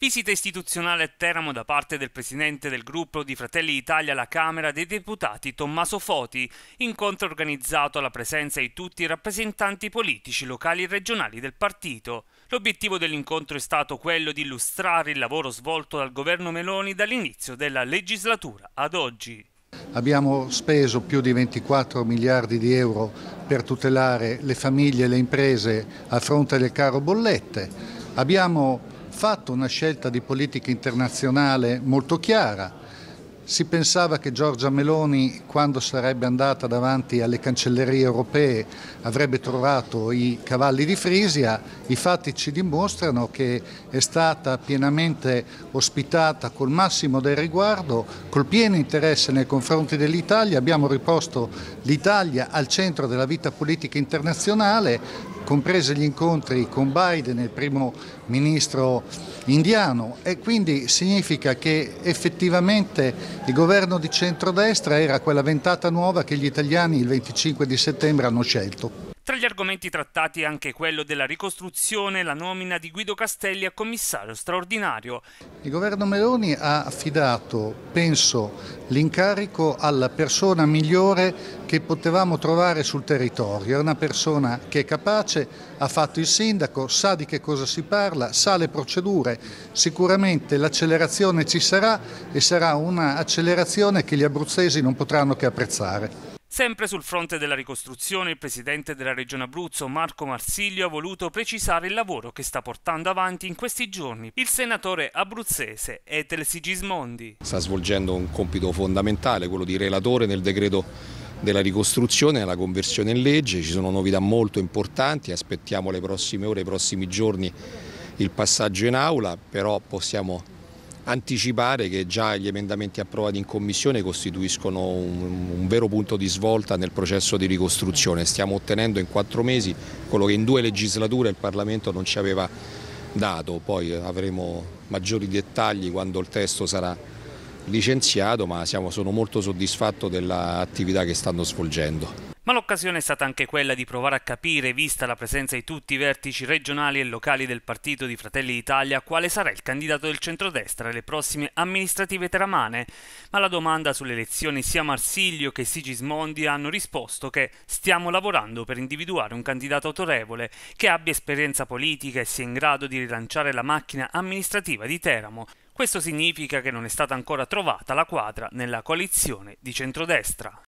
Visita istituzionale a Teramo da parte del presidente del gruppo di Fratelli d'Italia alla Camera dei Deputati Tommaso Foti, incontro organizzato alla presenza di tutti i rappresentanti politici locali e regionali del partito. L'obiettivo dell'incontro è stato quello di illustrare il lavoro svolto dal governo Meloni dall'inizio della legislatura ad oggi. Abbiamo speso più di 24 miliardi di euro per tutelare le famiglie e le imprese a fronte del caro bollette. Abbiamo fatto una scelta di politica internazionale molto chiara. Si pensava che Giorgia Meloni, quando sarebbe andata davanti alle cancellerie europee, avrebbe trovato i cavalli di Frisia. I fatti ci dimostrano che è stata pienamente ospitata col massimo del riguardo, col pieno interesse nei confronti dell'Italia. Abbiamo riposto l'Italia al centro della vita politica internazionale, comprese gli incontri con Biden, il primo ministro indiano e quindi significa che effettivamente il governo di centrodestra era quella ventata nuova che gli italiani il 25 di settembre hanno scelto. Tra gli argomenti trattati anche quello della ricostruzione, la nomina di Guido Castelli a commissario straordinario. Il governo Meloni ha affidato, penso, l'incarico alla persona migliore che potevamo trovare sul territorio. È una persona che è capace, ha fatto il sindaco, sa di che cosa si parla, sa le procedure. Sicuramente l'accelerazione ci sarà e sarà un'accelerazione che gli abruzzesi non potranno che apprezzare. Sempre sul fronte della ricostruzione, il presidente della Regione Abruzzo, Marco Marsiglio, ha voluto precisare il lavoro che sta portando avanti in questi giorni il senatore abruzzese Etel Sigismondi. Sta svolgendo un compito fondamentale, quello di relatore nel decreto della ricostruzione, della conversione in legge. Ci sono novità molto importanti, aspettiamo le prossime ore, i prossimi giorni il passaggio in aula, però possiamo anticipare che già gli emendamenti approvati in Commissione costituiscono un, un vero punto di svolta nel processo di ricostruzione. Stiamo ottenendo in quattro mesi quello che in due legislature il Parlamento non ci aveva dato, poi avremo maggiori dettagli quando il testo sarà licenziato, ma siamo, sono molto soddisfatto dell'attività che stanno svolgendo. Ma l'occasione è stata anche quella di provare a capire, vista la presenza di tutti i vertici regionali e locali del partito di Fratelli d'Italia, quale sarà il candidato del centrodestra alle prossime amministrative teramane. Ma la domanda sulle elezioni sia Marsiglio che Sigismondi hanno risposto che stiamo lavorando per individuare un candidato autorevole che abbia esperienza politica e sia in grado di rilanciare la macchina amministrativa di Teramo. Questo significa che non è stata ancora trovata la quadra nella coalizione di centrodestra.